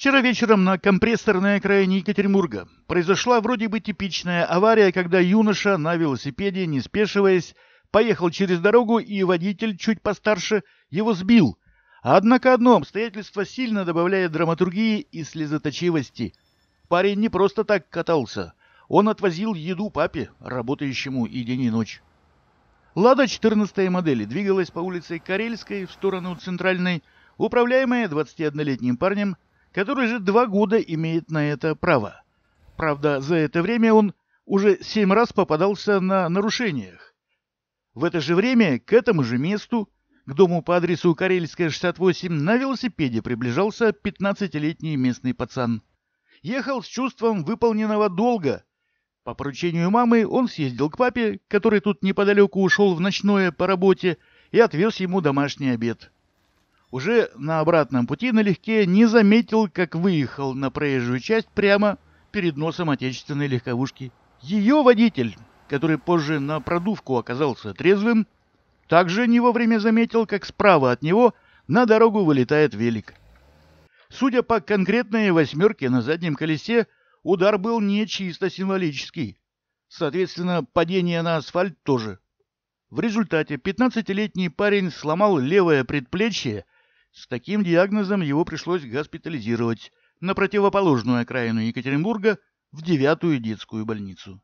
Вчера вечером на компрессорной окраине Екатеринбурга произошла вроде бы типичная авария, когда юноша на велосипеде, не спешиваясь, поехал через дорогу, и водитель, чуть постарше, его сбил. Однако одно обстоятельство сильно добавляет драматургии и слезоточивости. Парень не просто так катался. Он отвозил еду папе, работающему и день и ночь. «Лада» 14 модели двигалась по улице Карельской в сторону центральной, управляемая 21-летним парнем – который же два года имеет на это право. Правда, за это время он уже семь раз попадался на нарушениях. В это же время к этому же месту, к дому по адресу Карельская, 68, на велосипеде приближался 15-летний местный пацан. Ехал с чувством выполненного долга. По поручению мамы он съездил к папе, который тут неподалеку ушел в ночное по работе, и отвез ему домашний обед уже на обратном пути налегке не заметил, как выехал на проезжую часть прямо перед носом отечественной легковушки. Ее водитель, который позже на продувку оказался трезвым, также не вовремя заметил, как справа от него на дорогу вылетает велик. Судя по конкретной восьмерке на заднем колесе, удар был не чисто символический. Соответственно, падение на асфальт тоже. В результате 15-летний парень сломал левое предплечье с таким диагнозом его пришлось госпитализировать на противоположную окраину Екатеринбурга в девятую детскую больницу.